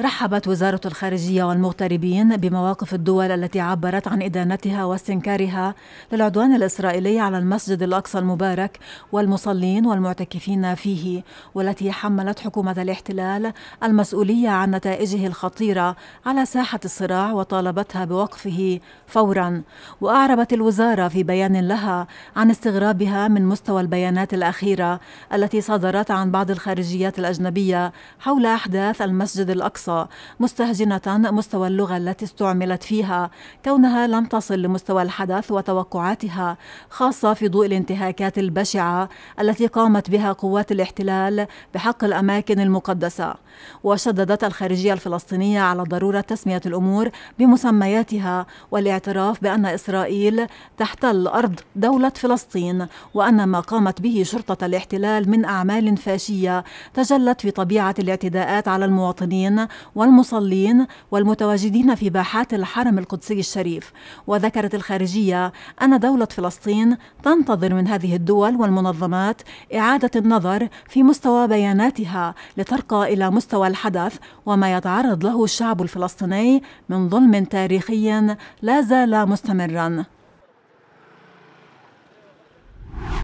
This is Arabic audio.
رحبت وزارة الخارجية والمغتربين بمواقف الدول التي عبرت عن إدانتها واستنكارها للعدوان الإسرائيلي على المسجد الأقصى المبارك والمصلين والمعتكفين فيه والتي حملت حكومة الاحتلال المسؤولية عن نتائجه الخطيرة على ساحة الصراع وطالبتها بوقفه فورا وأعربت الوزارة في بيان لها عن استغرابها من مستوى البيانات الأخيرة التي صدرت عن بعض الخارجيات الأجنبية حول أحداث المسجد الأقصى مستهجنة مستوى اللغة التي استعملت فيها كونها لم تصل لمستوى الحدث وتوقعاتها خاصة في ضوء الانتهاكات البشعة التي قامت بها قوات الاحتلال بحق الأماكن المقدسة وشددت الخارجية الفلسطينية على ضرورة تسمية الأمور بمسمياتها والاعتراف بأن إسرائيل تحتل أرض دولة فلسطين وأن ما قامت به شرطة الاحتلال من أعمال فاشية تجلت في طبيعة الاعتداءات على المواطنين والمصلين والمتواجدين في باحات الحرم القدسي الشريف وذكرت الخارجية أن دولة فلسطين تنتظر من هذه الدول والمنظمات إعادة النظر في مستوى بياناتها لترقى إلى مستوى الحدث وما يتعرض له الشعب الفلسطيني من ظلم تاريخي لا زال مستمرا